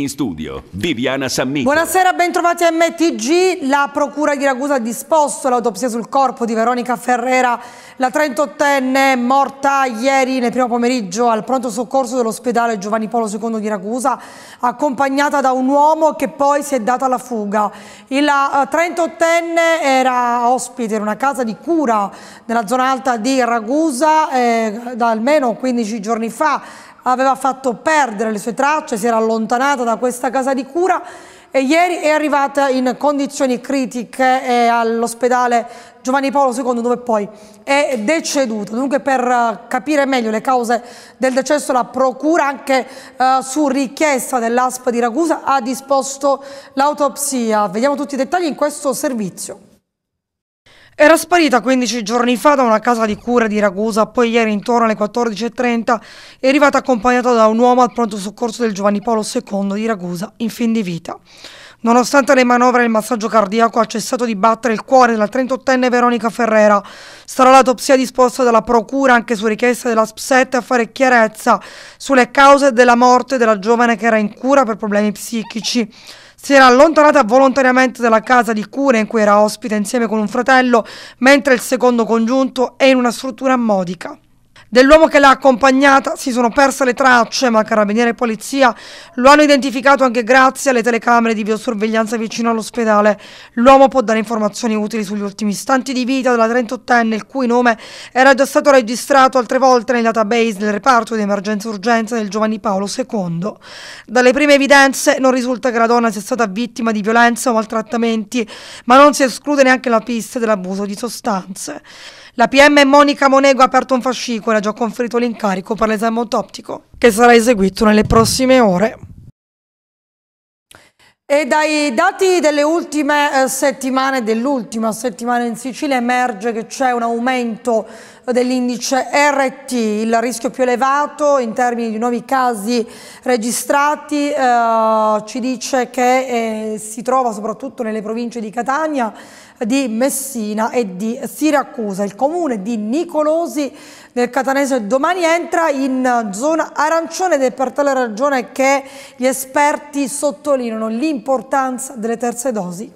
In studio Viviana Sammini. Buonasera, bentrovati a MTG. La Procura di Ragusa ha disposto l'autopsia sul corpo di Veronica Ferrera, la 38enne morta ieri nel primo pomeriggio al pronto soccorso dell'ospedale Giovanni Polo II di Ragusa, accompagnata da un uomo che poi si è data alla fuga. Il 38enne eh, era ospite in una casa di cura nella zona alta di Ragusa eh, da almeno 15 giorni fa aveva fatto perdere le sue tracce, si era allontanata da questa casa di cura e ieri è arrivata in condizioni critiche eh, all'ospedale Giovanni Paolo II dove poi è deceduta. Dunque per eh, capire meglio le cause del decesso la procura anche eh, su richiesta dell'ASP di Ragusa ha disposto l'autopsia. Vediamo tutti i dettagli in questo servizio. Era sparita 15 giorni fa da una casa di cura di Ragusa, poi ieri intorno alle 14.30 è arrivata accompagnata da un uomo al pronto soccorso del Giovanni Paolo II di Ragusa in fin di vita. Nonostante le manovre e il massaggio cardiaco ha cessato di battere il cuore della 38enne Veronica Ferrera. Sarà l'autopsia disposta dalla Procura anche su richiesta della SP7 a fare chiarezza sulle cause della morte della giovane che era in cura per problemi psichici si era allontanata volontariamente dalla casa di cura in cui era ospite insieme con un fratello, mentre il secondo congiunto è in una struttura modica. Dell'uomo che l'ha accompagnata si sono perse le tracce, ma carabinieri e polizia lo hanno identificato anche grazie alle telecamere di biosorveglianza vicino all'ospedale. L'uomo può dare informazioni utili sugli ultimi istanti di vita della 38enne, il cui nome era già stato registrato altre volte nel database del reparto di emergenza e urgenza del Giovanni Paolo II. Dalle prime evidenze non risulta che la donna sia stata vittima di violenza o maltrattamenti, ma non si esclude neanche la pista dell'abuso di sostanze. La PM Monica Monego ha aperto un fascicolo e ha già conferito l'incarico per l'esame autoptico, che sarà eseguito nelle prossime ore. E dai dati delle ultime eh, settimane, dell'ultima settimana in Sicilia, emerge che c'è un aumento dell'indice RT, il rischio più elevato in termini di nuovi casi registrati, eh, ci dice che eh, si trova soprattutto nelle province di Catania, di Messina e di Siracusa. Il comune di Nicolosi nel Catanese domani entra in zona arancione ed è per tale ragione che gli esperti sottolineano l'importanza delle terze dosi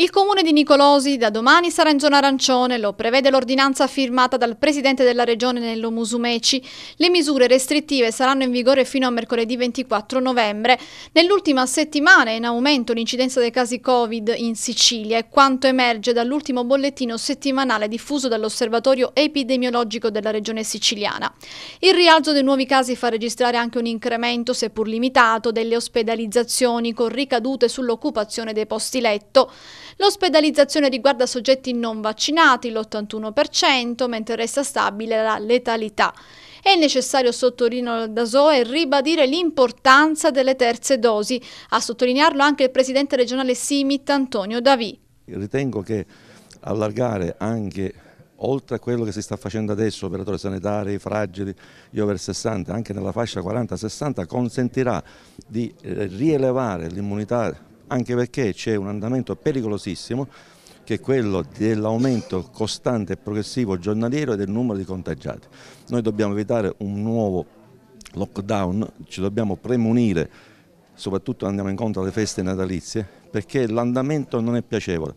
il comune di Nicolosi da domani sarà in zona arancione, lo prevede l'ordinanza firmata dal presidente della regione Nello Musumeci. Le misure restrittive saranno in vigore fino a mercoledì 24 novembre. Nell'ultima settimana è in aumento l'incidenza dei casi Covid in Sicilia e quanto emerge dall'ultimo bollettino settimanale diffuso dall'osservatorio epidemiologico della regione siciliana. Il rialzo dei nuovi casi fa registrare anche un incremento, seppur limitato, delle ospedalizzazioni con ricadute sull'occupazione dei posti letto. L'ospedalizzazione riguarda soggetti non vaccinati, l'81%, mentre resta stabile la letalità. È necessario, sottolineo da Zoe, ribadire l'importanza delle terze dosi, a sottolinearlo anche il presidente regionale Simit Antonio Davì. Ritengo che allargare anche oltre a quello che si sta facendo adesso, operatori sanitari, fragili, gli over 60, anche nella fascia 40-60, consentirà di eh, rielevare l'immunità anche perché c'è un andamento pericolosissimo che è quello dell'aumento costante e progressivo giornaliero del numero di contagiati. Noi dobbiamo evitare un nuovo lockdown, ci dobbiamo premunire, soprattutto andiamo incontro alle feste natalizie, perché l'andamento non è piacevole.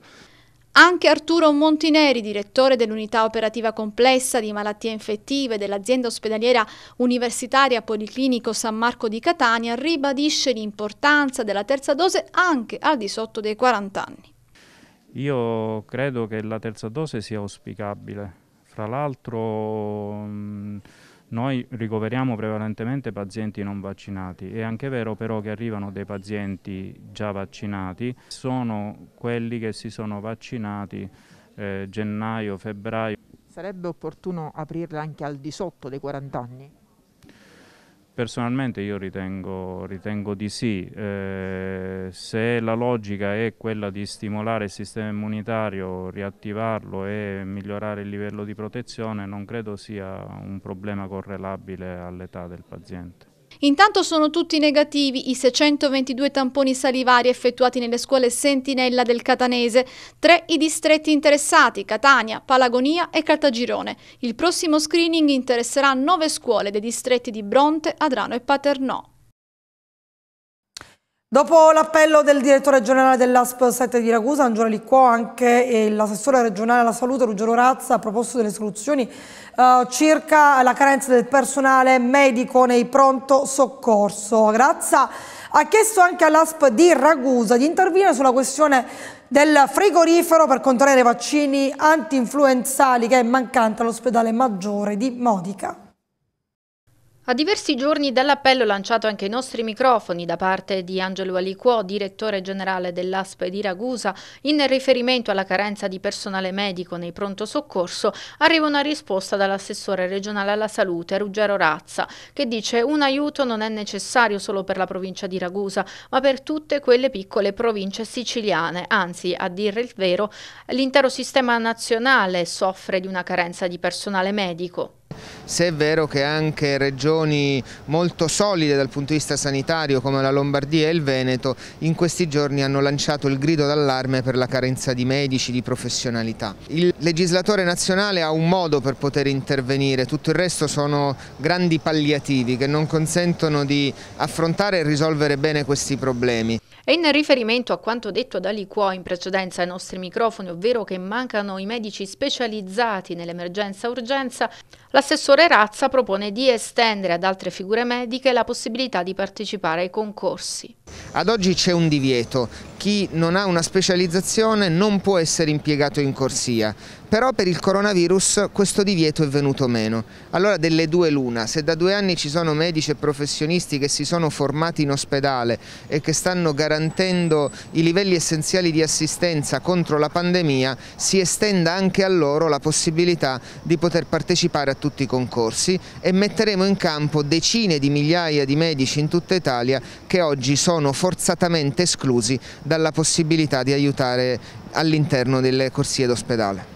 Anche Arturo Montineri, direttore dell'unità operativa complessa di malattie infettive dell'azienda ospedaliera universitaria Policlinico San Marco di Catania, ribadisce l'importanza della terza dose anche al di sotto dei 40 anni. Io credo che la terza dose sia auspicabile. Fra l'altro noi ricoveriamo prevalentemente pazienti non vaccinati, è anche vero però che arrivano dei pazienti già vaccinati, sono quelli che si sono vaccinati eh, gennaio, febbraio. Sarebbe opportuno aprirla anche al di sotto dei 40 anni? Personalmente io ritengo, ritengo di sì, eh, se la logica è quella di stimolare il sistema immunitario, riattivarlo e migliorare il livello di protezione, non credo sia un problema correlabile all'età del paziente. Intanto sono tutti negativi i 622 tamponi salivari effettuati nelle scuole Sentinella del Catanese, tre i distretti interessati, Catania, Palagonia e Caltagirone. Il prossimo screening interesserà nove scuole dei distretti di Bronte, Adrano e Paternò. Dopo l'appello del direttore generale dell'ASP 7 di Ragusa, Angela Licquò, anche eh, l'assessore regionale alla salute Ruggero Razza ha proposto delle soluzioni eh, circa la carenza del personale medico nei pronto soccorso. Razza ha chiesto anche all'ASP di Ragusa di intervenire sulla questione del frigorifero per contenere vaccini anti-influenzali che è mancante all'ospedale maggiore di Modica. A diversi giorni dall'appello lanciato anche ai nostri microfoni da parte di Angelo Aliquò, direttore generale dell'ASP di Ragusa, in riferimento alla carenza di personale medico nei pronto soccorso, arriva una risposta dall'assessore regionale alla salute, Ruggero Razza, che dice un aiuto non è necessario solo per la provincia di Ragusa, ma per tutte quelle piccole province siciliane. Anzi, a dire il vero, l'intero sistema nazionale soffre di una carenza di personale medico se è vero che anche regioni molto solide dal punto di vista sanitario come la Lombardia e il Veneto in questi giorni hanno lanciato il grido d'allarme per la carenza di medici, di professionalità. Il legislatore nazionale ha un modo per poter intervenire, tutto il resto sono grandi palliativi che non consentono di affrontare e risolvere bene questi problemi. E in riferimento a quanto detto da Liquò in precedenza ai nostri microfoni, ovvero che mancano i medici specializzati nell'emergenza-urgenza, l'assessore Razza propone di estendere ad altre figure mediche la possibilità di partecipare ai concorsi. Ad oggi c'è un divieto, chi non ha una specializzazione non può essere impiegato in corsia, però per il coronavirus questo divieto è venuto meno. Allora delle due l'una, se da due anni ci sono medici e professionisti che si sono formati in ospedale e che stanno garantendo i livelli essenziali di assistenza contro la pandemia, si estenda anche a loro la possibilità di poter partecipare a tutti i concorsi e metteremo in campo decine di migliaia di medici in tutta Italia che oggi sono sono forzatamente esclusi dalla possibilità di aiutare all'interno delle corsie d'ospedale.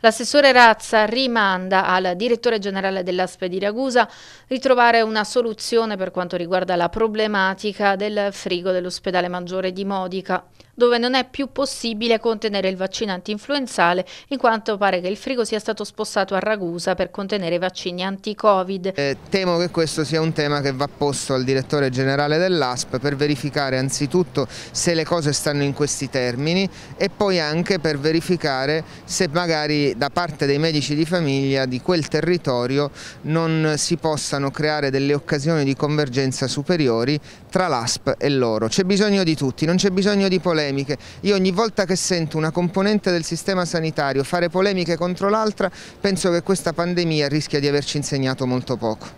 L'assessore Razza rimanda al direttore generale dell'ASPE di Ragusa ritrovare una soluzione per quanto riguarda la problematica del frigo dell'ospedale maggiore di Modica dove non è più possibile contenere il vaccino anti-influenzale, in quanto pare che il frigo sia stato spostato a Ragusa per contenere i vaccini anti-covid. Eh, temo che questo sia un tema che va posto al direttore generale dell'ASP per verificare anzitutto se le cose stanno in questi termini e poi anche per verificare se magari da parte dei medici di famiglia di quel territorio non si possano creare delle occasioni di convergenza superiori tra l'ASP e loro. C'è bisogno di tutti, non c'è bisogno di polemiche polemiche. Io ogni volta che sento una componente del sistema sanitario fare polemiche contro l'altra, penso che questa pandemia rischia di averci insegnato molto poco.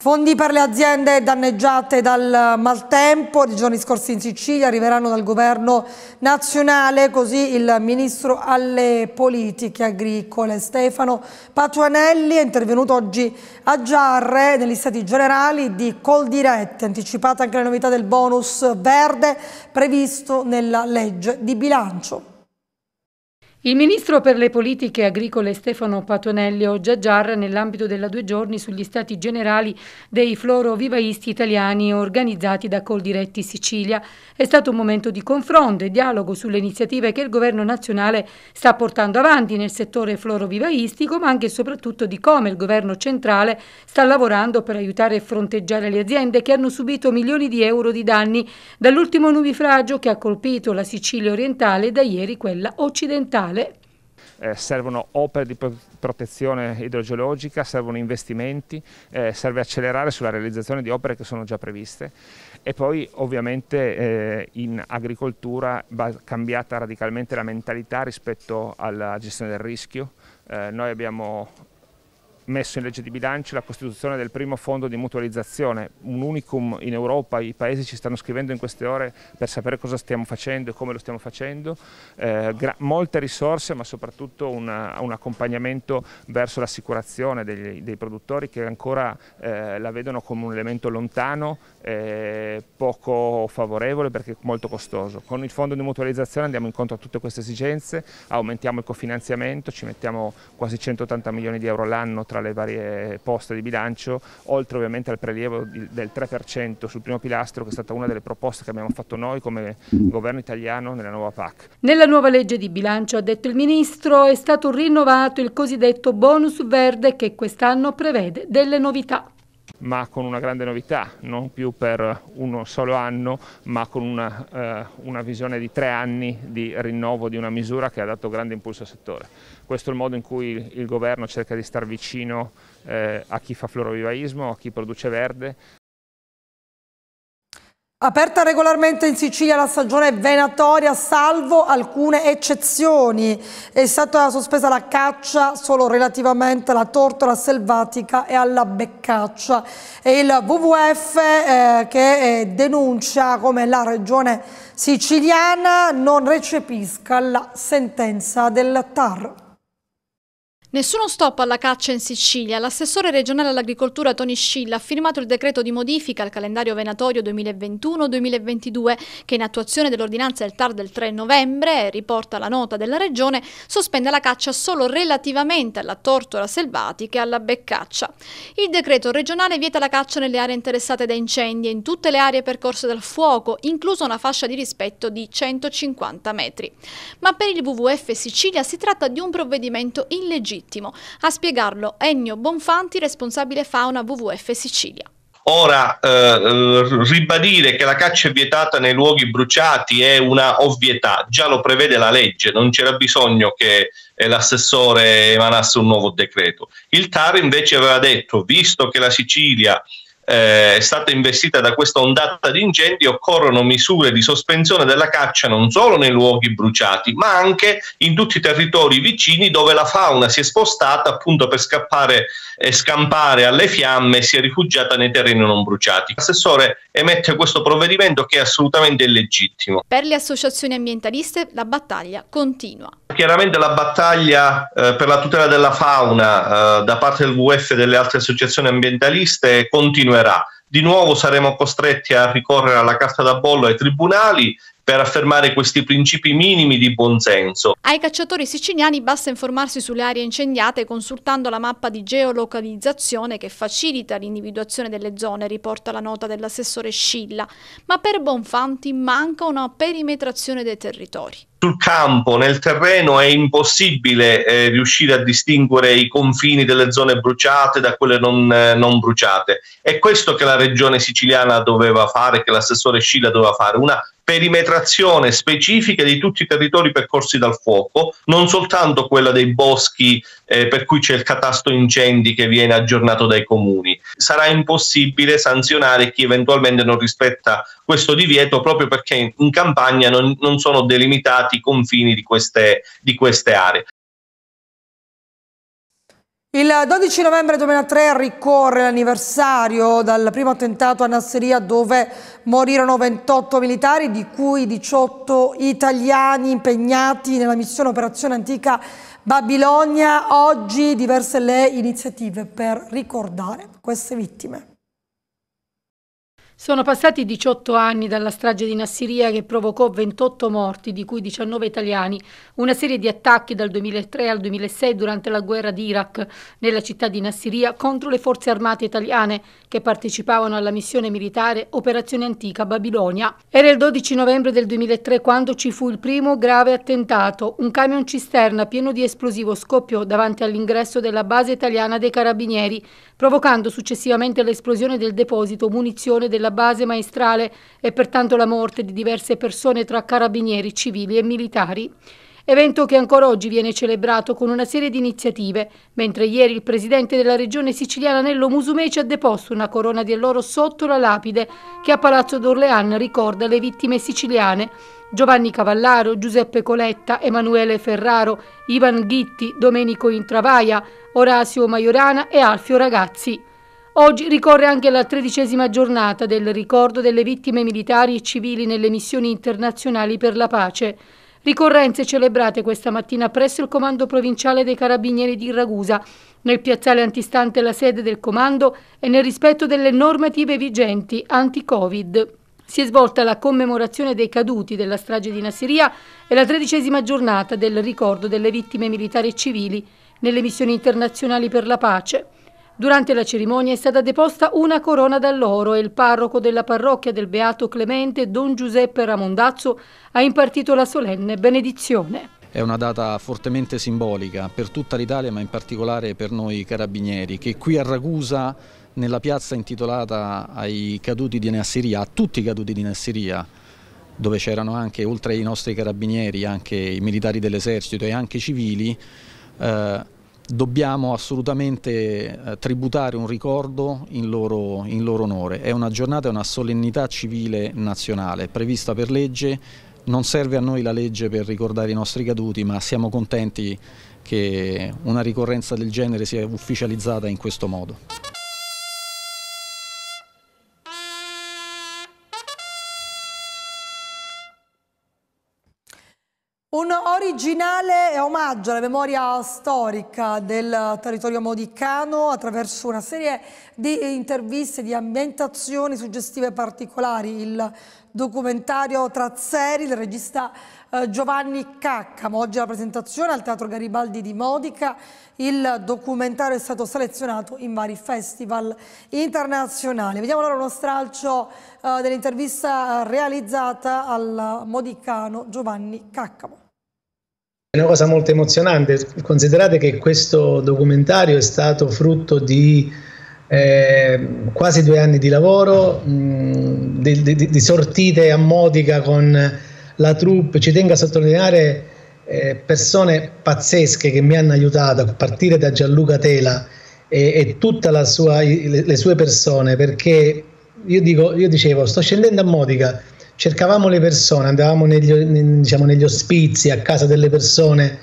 Fondi per le aziende danneggiate dal maltempo dei giorni scorsi in Sicilia arriveranno dal governo nazionale, così il ministro alle politiche agricole Stefano Patuanelli è intervenuto oggi a Giarre negli stati generali di Coldirette, anticipata anche la novità del bonus verde previsto nella legge di bilancio. Il ministro per le politiche agricole Stefano Patonello Giaggiarra nell'ambito della due giorni sugli stati generali dei florovivaisti italiani organizzati da Coldiretti Sicilia. È stato un momento di confronto e dialogo sulle iniziative che il governo nazionale sta portando avanti nel settore florovivaistico ma anche e soprattutto di come il governo centrale sta lavorando per aiutare e fronteggiare le aziende che hanno subito milioni di euro di danni dall'ultimo nubifragio che ha colpito la Sicilia orientale e da ieri quella occidentale regionale. Eh, servono opere di protezione idrogeologica, servono investimenti, eh, serve accelerare sulla realizzazione di opere che sono già previste e poi ovviamente eh, in agricoltura va cambiata radicalmente la mentalità rispetto alla gestione del rischio. Eh, noi abbiamo messo in legge di bilancio la costituzione del primo fondo di mutualizzazione, un unicum in Europa, i paesi ci stanno scrivendo in queste ore per sapere cosa stiamo facendo e come lo stiamo facendo, eh, molte risorse ma soprattutto una, un accompagnamento verso l'assicurazione dei, dei produttori che ancora eh, la vedono come un elemento lontano, eh, poco favorevole perché molto costoso. Con il fondo di mutualizzazione andiamo incontro a tutte queste esigenze, aumentiamo il cofinanziamento, ci mettiamo quasi 180 milioni di euro l'anno tra tra le varie poste di bilancio, oltre ovviamente al prelievo del 3% sul primo pilastro che è stata una delle proposte che abbiamo fatto noi come governo italiano nella nuova PAC. Nella nuova legge di bilancio, ha detto il Ministro, è stato rinnovato il cosiddetto bonus verde che quest'anno prevede delle novità ma con una grande novità, non più per uno solo anno, ma con una, eh, una, visione di tre anni di rinnovo di una misura che ha dato grande impulso al settore. Questo è il modo in cui il governo cerca di star vicino eh, a chi fa florovivaismo, a chi produce verde, Aperta regolarmente in Sicilia la stagione venatoria, salvo alcune eccezioni. È stata sospesa la caccia solo relativamente alla tortola selvatica e alla beccaccia. E il WWF eh, che eh, denuncia come la regione siciliana non recepisca la sentenza del TAR. Nessuno stop alla caccia in Sicilia. L'assessore regionale all'agricoltura Tony Scilla ha firmato il decreto di modifica al calendario venatorio 2021-2022 che in attuazione dell'ordinanza del TAR del 3 novembre, riporta la nota della regione, sospende la caccia solo relativamente alla tortora selvatica e alla beccaccia. Il decreto regionale vieta la caccia nelle aree interessate da incendi e in tutte le aree percorse dal fuoco, inclusa una fascia di rispetto di 150 metri. Ma per il WWF Sicilia si tratta di un provvedimento illegittimo legittimo. A spiegarlo Ennio Bonfanti, responsabile fauna WWF Sicilia. Ora, eh, ribadire che la caccia è vietata nei luoghi bruciati è una ovvietà, già lo prevede la legge, non c'era bisogno che eh, l'assessore emanasse un nuovo decreto. Il TAR invece aveva detto, visto che la Sicilia eh, è stata investita da questa ondata di incendi, occorrono misure di sospensione della caccia non solo nei luoghi bruciati, ma anche in tutti i territori vicini dove la fauna si è spostata appunto per scappare e scampare alle fiamme e si è rifugiata nei terreni non bruciati. L'assessore emette questo provvedimento che è assolutamente illegittimo. Per le associazioni ambientaliste la battaglia continua. Chiaramente la battaglia eh, per la tutela della fauna eh, da parte del WWF e delle altre associazioni ambientaliste continua continuerà. Di nuovo saremo costretti a ricorrere alla cassa da bollo ai tribunali per affermare questi principi minimi di buonsenso. Ai cacciatori siciliani basta informarsi sulle aree incendiate consultando la mappa di geolocalizzazione che facilita l'individuazione delle zone, riporta la nota dell'assessore Scilla, ma per Bonfanti manca una perimetrazione dei territori sul campo, nel terreno, è impossibile eh, riuscire a distinguere i confini delle zone bruciate da quelle non, eh, non, bruciate. È questo che la regione siciliana doveva fare, che l'assessore Scilla doveva fare, una perimetrazione specifica di tutti i territori percorsi dal fuoco, non soltanto quella dei boschi eh, per cui c'è il catasto incendi che viene aggiornato dai comuni. Sarà impossibile sanzionare chi eventualmente non rispetta questo divieto proprio perché in campagna non, non sono delimitati i confini di queste, di queste aree. Il 12 novembre 2003 ricorre l'anniversario dal primo attentato a Nasseria dove morirono 28 militari, di cui 18 italiani impegnati nella missione Operazione Antica Babilonia. Oggi diverse le iniziative per ricordare queste vittime. Sono passati 18 anni dalla strage di Nassiria che provocò 28 morti, di cui 19 italiani, una serie di attacchi dal 2003 al 2006 durante la guerra d'Iraq nella città di Nassiria contro le forze armate italiane che partecipavano alla missione militare Operazione Antica Babilonia. Era il 12 novembre del 2003 quando ci fu il primo grave attentato. Un camion cisterna pieno di esplosivo scoppiò davanti all'ingresso della base italiana dei Carabinieri provocando successivamente l'esplosione del deposito munizione della base maestrale e pertanto la morte di diverse persone tra carabinieri civili e militari evento che ancora oggi viene celebrato con una serie di iniziative, mentre ieri il presidente della regione siciliana Nello Musumeci ha deposto una corona di alloro sotto la lapide che a Palazzo d'Orlean ricorda le vittime siciliane. Giovanni Cavallaro, Giuseppe Coletta, Emanuele Ferraro, Ivan Ghitti, Domenico Intravaia, Orazio Maiorana e Alfio Ragazzi. Oggi ricorre anche la tredicesima giornata del ricordo delle vittime militari e civili nelle missioni internazionali per la pace. Ricorrenze celebrate questa mattina presso il Comando Provinciale dei Carabinieri di Ragusa, nel piazzale antistante la sede del Comando e nel rispetto delle normative vigenti anti-Covid. Si è svolta la commemorazione dei caduti della strage di Nassiria e la tredicesima giornata del ricordo delle vittime militari e civili nelle missioni internazionali per la pace. Durante la cerimonia è stata deposta una corona d'alloro e il parroco della parrocchia del Beato Clemente, Don Giuseppe Ramondazzo, ha impartito la solenne benedizione. È una data fortemente simbolica per tutta l'Italia ma in particolare per noi carabinieri che qui a Ragusa nella piazza intitolata ai caduti di Nassiria, a tutti i caduti di Nassiria, dove c'erano anche oltre ai nostri carabinieri anche i militari dell'esercito e anche i civili eh, dobbiamo assolutamente eh, tributare un ricordo in loro, in loro onore. È una giornata, è una solennità civile nazionale prevista per legge, non serve a noi la legge per ricordare i nostri caduti, ma siamo contenti che una ricorrenza del genere sia ufficializzata in questo modo. Un originale omaggio alla memoria storica del territorio modicano attraverso una serie di interviste, di ambientazioni suggestive particolari. Il documentario tra Trazzeri del regista eh, Giovanni Caccamo. Oggi la presentazione al Teatro Garibaldi di Modica. Il documentario è stato selezionato in vari festival internazionali. Vediamo allora uno stralcio eh, dell'intervista eh, realizzata al modicano Giovanni Caccamo. È una cosa molto emozionante, considerate che questo documentario è stato frutto di eh, quasi due anni di lavoro, mh, mm, di, di, di, sortite a modica con la troupe, ci tengo a sottolineare eh, persone pazzesche che mi hanno aiutato, a partire da Gianluca Tela e, e tutte le, le, sue persone, perché io, dico, io, dicevo, sto scendendo a modica, cercavamo le persone, andavamo negli, diciamo, negli ospizi, a casa delle persone,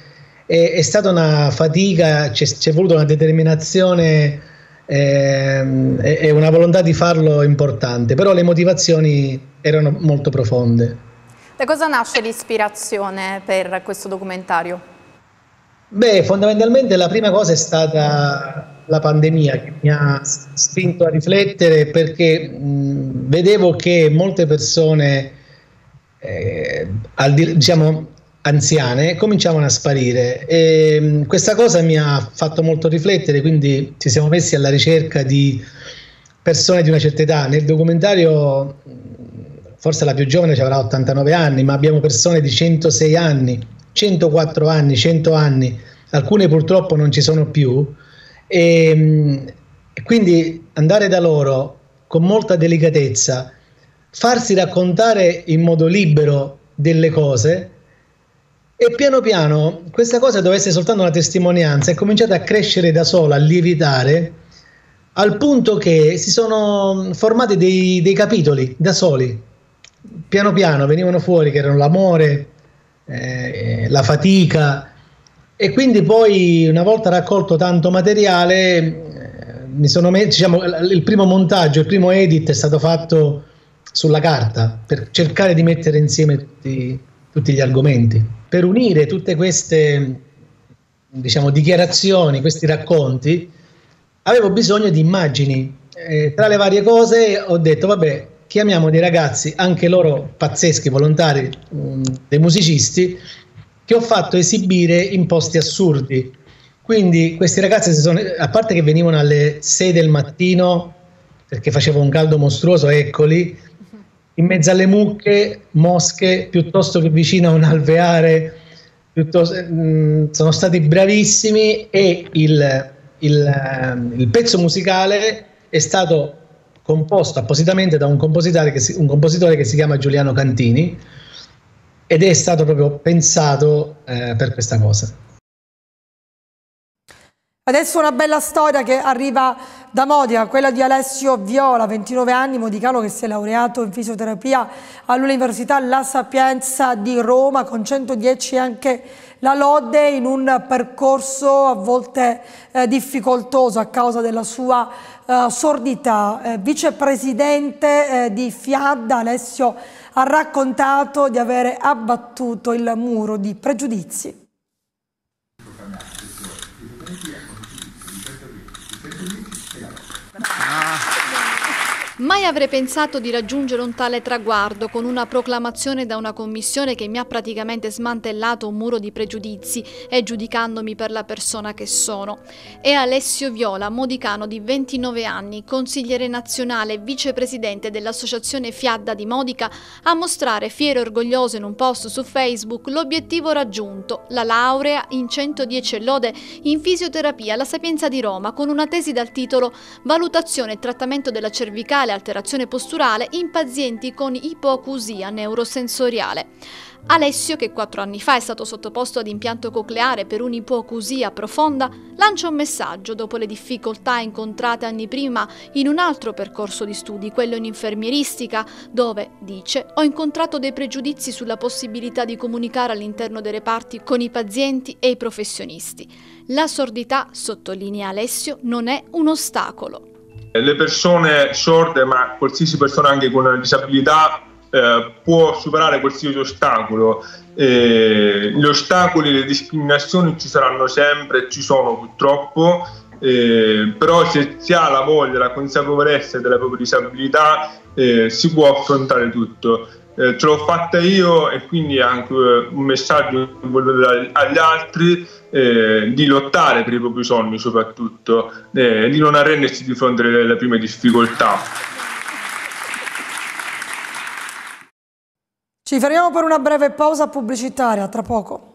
e, è stata una fatica, ci è voluta una determinazione e, ehm, una volontà di farlo importante, però le motivazioni erano molto profonde. Da cosa nasce l'ispirazione per questo documentario? Beh, fondamentalmente la prima cosa è stata la pandemia che mi ha spinto a riflettere perché mh, vedevo che molte persone, eh, al di, diciamo, anziane cominciavano a sparire. E mm, questa cosa mi ha fatto molto riflettere, quindi ci siamo messi alla ricerca di persone di una certa età. Nel documentario, mm, forse la più giovane ci avrà 89 anni, ma abbiamo persone di 106 anni, 104 anni, 100 anni, alcune purtroppo non ci sono più. E, mm, quindi andare da loro con molta delicatezza, farsi raccontare in modo libero delle cose, e piano piano questa cosa doveva essere soltanto una testimonianza, è cominciata a crescere da sola, a lievitare, al punto che si sono formati dei, dei capitoli da soli. Piano piano venivano fuori che erano l'amore, eh, la fatica e quindi poi una volta raccolto tanto materiale eh, mi sono messo, diciamo, il primo montaggio, il primo edit è stato fatto sulla carta per cercare di mettere insieme tutti tutti gli argomenti. Per unire tutte queste diciamo, dichiarazioni, questi racconti, avevo bisogno di immagini. Eh, tra le varie cose ho detto, vabbè, chiamiamo dei ragazzi, anche loro pazzeschi volontari, mh, mm, dei musicisti, che ho fatto esibire in posti assurdi. Quindi questi ragazzi, sono, a parte che venivano alle 6 del mattino, perché faceva un caldo mostruoso, eccoli, in mezzo alle mucche, mosche, piuttosto che vicino a un alveare, mh, mm, sono stati bravissimi e il, il, ehm, il, pezzo musicale è stato composto appositamente da un compositore, che si, un compositore che si chiama Giuliano Cantini ed è stato proprio pensato eh, per questa cosa. Adesso una bella storia che arriva da Modica, quella di Alessio Viola, 29 anni, modicano che si è laureato in fisioterapia all'Università La Sapienza di Roma, con 110 anche la lode in un percorso a volte eh, difficoltoso a causa della sua eh, sordità. Eh, vicepresidente eh, di FIAD, Alessio ha raccontato di avere abbattuto il muro di pregiudizi. Mai avrei pensato di raggiungere un tale traguardo con una proclamazione da una commissione che mi ha praticamente smantellato un muro di pregiudizi e eh, giudicandomi per la persona che sono. È Alessio Viola, modicano di 29 anni, consigliere nazionale e vicepresidente dell'associazione Fiadda di Modica, a mostrare fiero e orgoglioso in un post su Facebook l'obiettivo raggiunto, la laurea in 110 lode in fisioterapia alla Sapienza di Roma con una tesi dal titolo Valutazione e trattamento della cervicale tale alterazione posturale in pazienti con ipoacusia neurosensoriale. Alessio, che quattro anni fa è stato sottoposto ad impianto cocleare per un'ipoacusia profonda, lancia un messaggio dopo le difficoltà incontrate anni prima in un altro percorso di studi, quello in infermieristica, dove, dice, ho incontrato dei pregiudizi sulla possibilità di comunicare all'interno dei reparti con i pazienti e i professionisti. La sordità, sottolinea Alessio, non è un ostacolo. Eh, le persone sorde, ma qualsiasi persona anche con una disabilità, eh, può superare qualsiasi ostacolo. Eh, gli ostacoli, le discriminazioni ci saranno sempre, ci sono purtroppo, eh, però se si ha la voglia, la consapevolezza della propria disabilità, eh, si può affrontare tutto eh, ce l'ho fatta io e quindi anche eh, un messaggio che voglio dare agli altri eh, di lottare per i propri sogni soprattutto, eh, di non arrendersi di fronte alle prime difficoltà. Ci fermiamo per una breve pausa pubblicitaria, tra poco.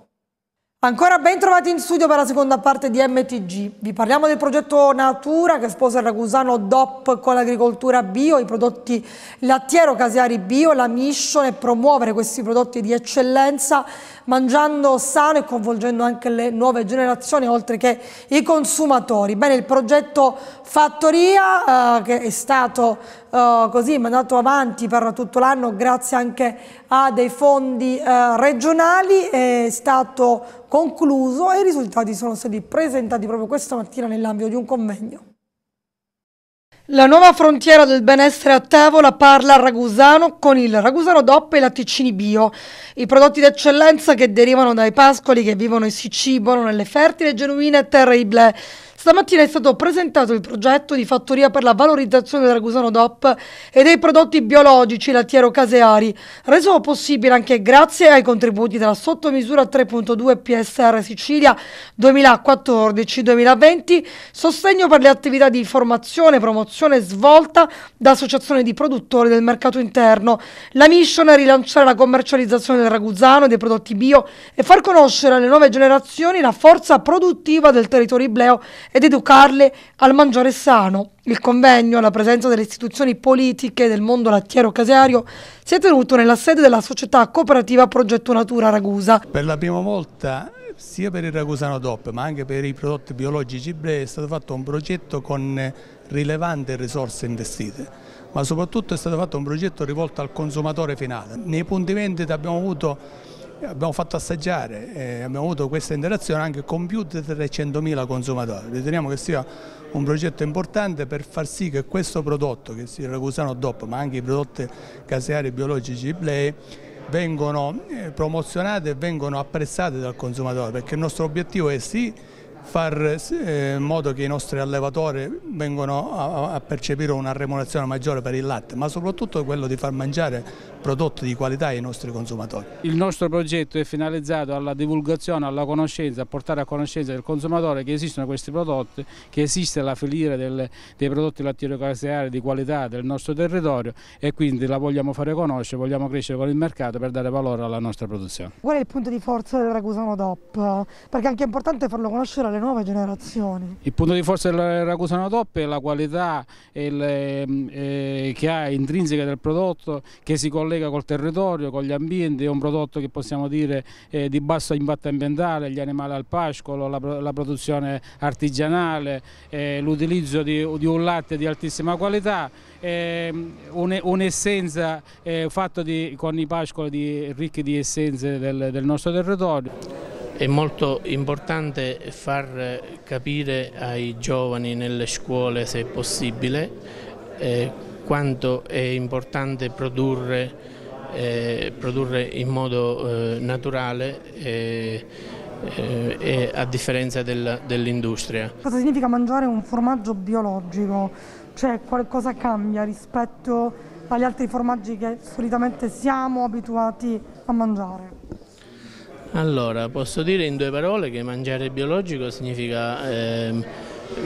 Ancora ben trovati in studio per la seconda parte di MTG. Vi parliamo del progetto Natura che sposa il ragusano DOP con l'agricoltura bio, i prodotti lattiero-caseari bio, la mission è promuovere questi prodotti di eccellenza mangiando sano e coinvolgendo anche le nuove generazioni oltre che i consumatori. Bene, il progetto Fattoria eh, che è stato eh, così mandato avanti per tutto l'anno grazie anche a dei fondi eh, regionali è stato concluso e i risultati sono stati presentati proprio questa mattina nell'ambito di un convegno. La nuova frontiera del benessere a tavola parla a Ragusano con il Ragusano DOP e latticini bio, i prodotti d'eccellenza che derivano dai pascoli che vivono e si cibano nelle fertili e genuine terre ible Stamattina è stato presentato il progetto di fattoria per la valorizzazione del Ragusano DOP e dei prodotti biologici lattiero-caseari, reso possibile anche grazie ai contributi della sottomisura 3.2 PSR Sicilia 2014-2020, sostegno per le attività di formazione e promozione svolta da associazioni di produttori del mercato interno. La mission è rilanciare la commercializzazione del ragusano e dei prodotti bio e far conoscere alle nuove generazioni la forza produttiva del territorio ibleo ed educarle al mangiare sano. Il convegno, alla presenza delle istituzioni politiche del mondo lattiero-caseario, si è tenuto nella sede della società cooperativa Progetto Natura Ragusa. Per la prima volta sia per il Ragusano DOP ma anche per i prodotti biologici Bre è stato fatto un progetto con rilevanti risorse investite ma soprattutto è stato fatto un progetto rivolto al consumatore finale. Nei punti vendita abbiamo avuto eh, abbiamo fatto assaggiare e eh, abbiamo avuto questa interazione anche con più di 300.000 consumatori. Riteniamo che sia un progetto importante per far sì che questo prodotto, che si il Ragusano DOP, ma anche i prodotti caseari biologici Play, vengono eh, promozionati e vengono apprezzati dal consumatore, perché il nostro obiettivo è sì far in modo che i nostri allevatori vengano a, percepire una remunerazione maggiore per il latte, ma soprattutto quello di far mangiare prodotti di qualità ai nostri consumatori. Il nostro progetto è finalizzato alla divulgazione, alla conoscenza, a portare a conoscenza del consumatore che esistono questi prodotti, che esiste la filiera del, dei prodotti lattiero-caseari di qualità del nostro territorio e quindi la vogliamo fare conoscere, vogliamo crescere con il mercato per dare valore alla nostra produzione. Qual è il punto di forza del Ragusano DOP? Perché è anche importante farlo conoscere alle nuove generazioni. Il punto di forza della Ragusano Top è la qualità il, mm, eh, che ha intrinseca del prodotto che si collega col territorio, con gli ambienti, è un prodotto che possiamo dire eh, di basso impatto ambientale, gli animali al pascolo, la, la produzione artigianale, eh, l'utilizzo di, di un latte di altissima qualità Ehm, un'essenza eh, fatta di, con i pascoli ricchi di essenze del, del nostro territorio. È molto importante far capire ai giovani nelle scuole, se possibile, eh, quanto è importante produrre, eh, produrre in modo eh, naturale eh, eh, a differenza dell'industria. Cosa significa mangiare un formaggio biologico? cioè qualcosa cambia rispetto agli altri formaggi che solitamente siamo abituati a mangiare? Allora, posso dire in due parole che mangiare biologico significa eh,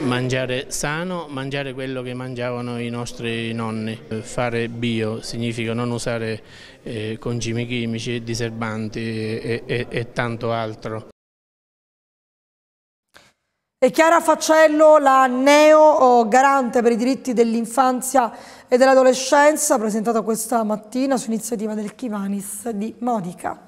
mangiare sano, mangiare quello che mangiavano i nostri nonni. Eh, fare bio significa non usare eh, concimi chimici, diserbanti e, e, e tanto altro. E Chiara Facello, la neo oh, garante per i diritti dell'infanzia e dell'adolescenza, presentata questa mattina su iniziativa del Chivanis di Modica.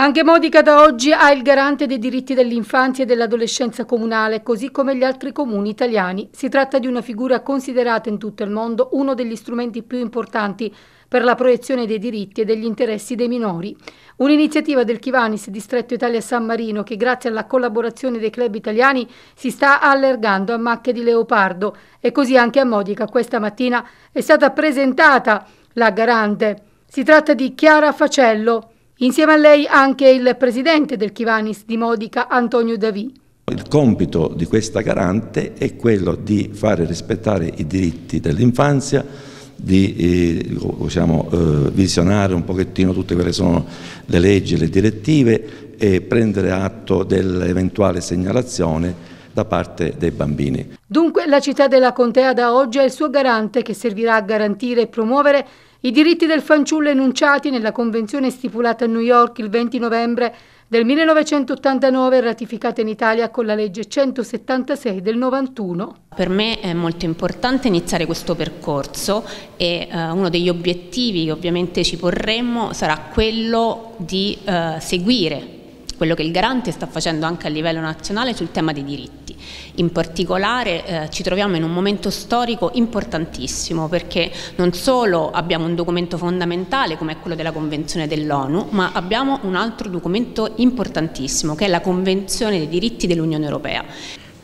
Anche Modica da oggi ha il garante dei diritti dell'infanzia e dell'adolescenza comunale, così come gli altri comuni italiani. Si tratta di una figura considerata in tutto il mondo uno degli strumenti più importanti per la proiezione dei diritti e degli interessi dei minori. Un'iniziativa del Chivanis Distretto Italia San Marino che grazie alla collaborazione dei club italiani si sta allargando a macchie di leopardo e così anche a Modica questa mattina è stata presentata la garante. Si tratta di Chiara Facello Insieme a lei anche il presidente del Chivanis di Modica, Antonio Davì. Il compito di questa garante è quello di fare rispettare i diritti dell'infanzia, di eh, diciamo, eh, visionare un pochettino tutte quelle sono le leggi e le direttive e prendere atto dell'eventuale segnalazione da parte dei bambini. Dunque la città della Contea da oggi è il suo garante che servirà a garantire e promuovere i diritti del fanciullo enunciati nella convenzione stipulata a New York il 20 novembre del 1989 e ratificata in Italia con la legge 176 del 91. Per me è molto importante iniziare questo percorso e eh, uno degli obiettivi che ovviamente ci porremmo sarà quello di eh, seguire quello che il garante sta facendo anche a livello nazionale sul tema dei diritti. In particolare eh, ci troviamo in un momento storico importantissimo perché non solo abbiamo un documento fondamentale come è quello della Convenzione dell'ONU, ma abbiamo un altro documento importantissimo che è la Convenzione dei diritti dell'Unione Europea.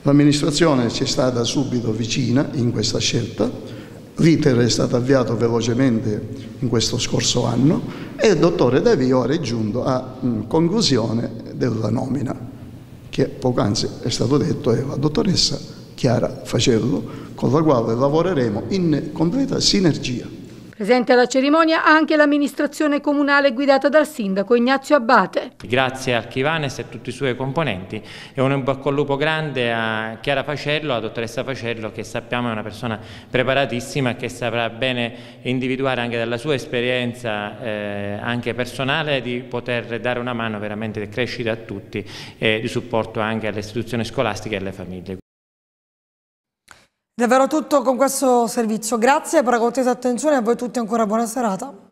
L'amministrazione ci è stata subito vicina in questa scelta, l'iter è stato avviato velocemente in questo scorso anno e il dottore Davio ha raggiunto a conclusione della nomina, che poc'anzi è stato detto è la dottoressa Chiara Facello, con la quale lavoreremo in completa sinergia. Presente alla cerimonia anche l'amministrazione comunale guidata dal sindaco Ignazio Abbate. Grazie al Chivanes e a tutti i suoi componenti e un bocca al lupo grande a Chiara Facello, a dottoressa Facello che sappiamo è una persona preparatissima e che saprà bene individuare anche dalla sua esperienza eh, anche personale di poter dare una mano veramente di crescita a tutti e di supporto anche alle istituzioni scolastiche e alle famiglie. Davvero tutto con questo servizio. Grazie per la cortesa attenzione e a voi tutti ancora buona serata.